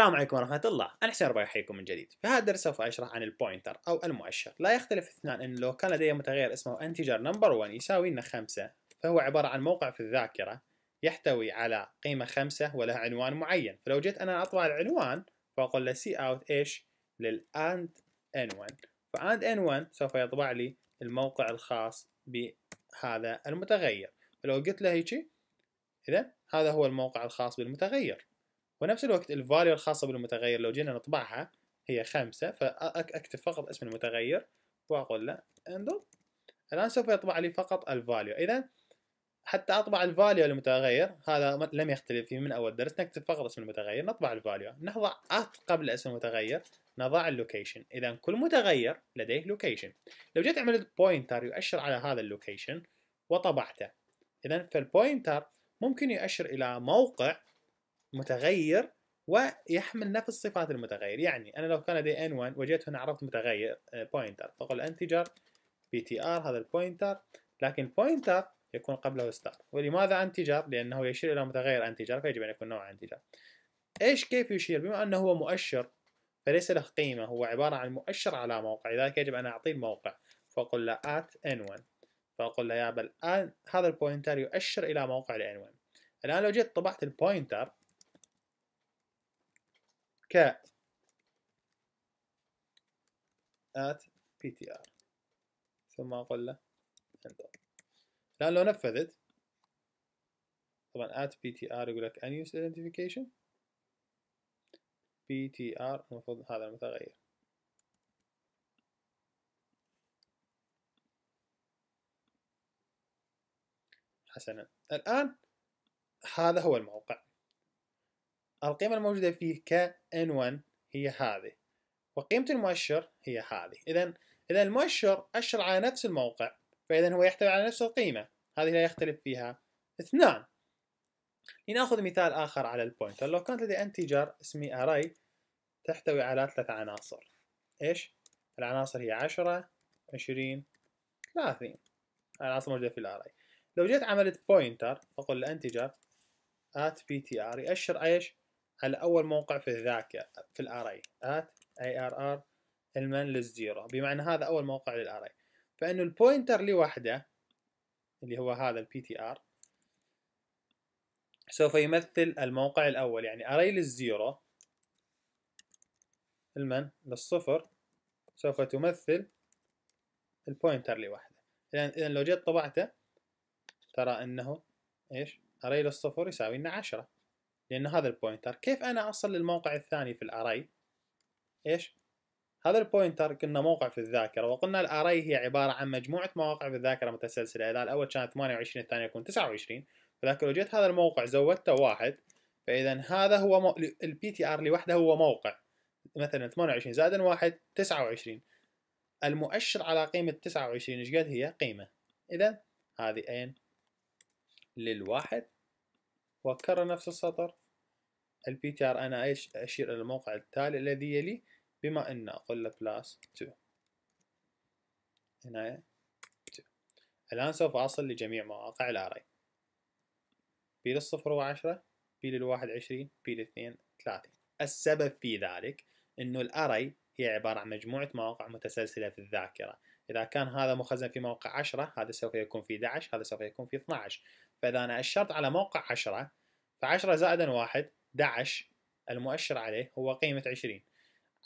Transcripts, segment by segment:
السلام عليكم ورحمة الله، أنا حسين ربيع أحييكم من جديد، في هذا الدرس سوف أشرح عن البوينتر أو المؤشر، لا يختلف اثنان أن لو كان لدي متغير اسمه انتجر نمبر 1 يساوي لنا 5 فهو عبارة عن موقع في الذاكرة يحتوي على قيمة 5 وله عنوان معين، فلو جيت أنا أطبع العنوان فأقول له سي أوت إيش؟ للأند إن 1 فأند إن 1 سوف يطبع لي الموقع الخاص بهذا المتغير، فلو قلت له هيجي إذا هذا هو الموقع الخاص بالمتغير. ونفس الوقت الفاليو الخاصة بالمتغير لو جينا نطبعها هي خمسة فأكتب فقط اسم المتغير وأقول له انظر الآن سوف يطبع لي فقط الفاليو إذا حتى أطبع الفاليو للمتغير هذا لم يختلف فيه من أول درس نكتب فقط اسم المتغير نطبع الفاليو نضع أت قبل اسم المتغير نضع اللوكيشن إذا كل متغير لديه لوكيشن لو جيت عملت بوينتر يؤشر على هذا اللوكيشن وطبعته إذا فالبوينتر ممكن يؤشر إلى موقع متغير ويحمل نفس صفات المتغير يعني أنا لو كان لدي n1 وجيت هنا عرفت متغير بوينتر آه، فقل انتجر ار هذا البوينتر لكن بوينتر يكون قبله ستار ولماذا انتجر؟ لأنه يشير إلى متغير انتجر فيجب أن يكون نوع انتجر إيش كيف يشير؟ بما أنه هو مؤشر فليس له قيمة هو عبارة عن مؤشر على موقع لذلك يجب أن أعطيه الموقع فأقول له at n1 فأقول له يا بل آه، هذا البوينتر يؤشر إلى موقع ال n1 الآن لو جيت طبعت البوينتر cat at ptr ثم أقول له انظر الآن لو نفذت طبعا at ptr يقول لك unused identification ptr المفروض هذا المتغير حسنا الآن هذا هو الموقع القيمة الموجودة فيه ك N1 هي هذه وقيمة المؤشر هي هذه إذا إذا المؤشر أشر على نفس الموقع فإذا هو يحتوي على نفس القيمة هذه لا يختلف فيها اثنان لنأخذ مثال آخر على البوينتر لو كانت لدي انتجر اسمي array تحتوي على ثلاث عناصر إيش؟ العناصر هي عشرة عشرين ثلاثين العناصر موجودة في الاراي لو جيت عملت بوينتر أقول الانتجر at ptr يأشر إيش؟ على أول موقع في الذاكرة في الأري at ار المن للزيرو بمعنى هذا أول موقع للأري فإنه البوينتر لوحده اللي هو هذا البي تي ار سوف يمثل الموقع الأول يعني أري للزيرو المن للصفر سوف تمثل البوينتر لوحده إذا لو جيت طبعته ترى أنه إيش أري للصفر يساوي لنا عشرة لان هذا البوينتر كيف أنا أصل للموقع الثاني في الأري إيش هذا البوينتر قلنا موقع في الذاكرة وقلنا الأري هي عبارة عن مجموعة مواقع في الذاكرة متسلسلة إذا الأول كان 28 الثاني يكون 29 فذاك لو جيت هذا الموقع زودته واحد فإذا هذا هو مو... البي تي آر لوحده هو موقع مثلا 28 زائد واحد 29 المؤشر على قيمة 29 ايش قد هي قيمة إذا هذه أين للواحد وكرر نفس السطر البي تي ار انا ايش اشير الى الموقع التالي الذي يلي بما ان اقول له بلس 2 هنا 2 الان سوف اصل لجميع مواقع الاري بي للصفر هو 10 بي للواحد عشرين بي للاثنين 30 السبب في ذلك انه الاري هي عبارة عن مجموعة مواقع متسلسلة في الذاكرة إذا كان هذا مخزن في موقع 10 هذا سوف يكون في 11 هذا سوف يكون في 12 فإذا أنا أشرت على موقع 10 ف10 زائد واحد 11 المؤشر عليه هو قيمة 20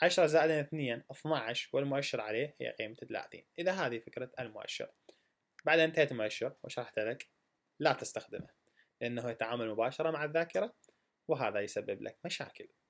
10 زائد 2 12 والمؤشر عليه هي قيمة 30 إذا هذه فكرة المؤشر بعد أن انتهيت المؤشر وشرحت لك لا تستخدمه لأنه يتعامل مباشرة مع الذاكرة وهذا يسبب لك مشاكل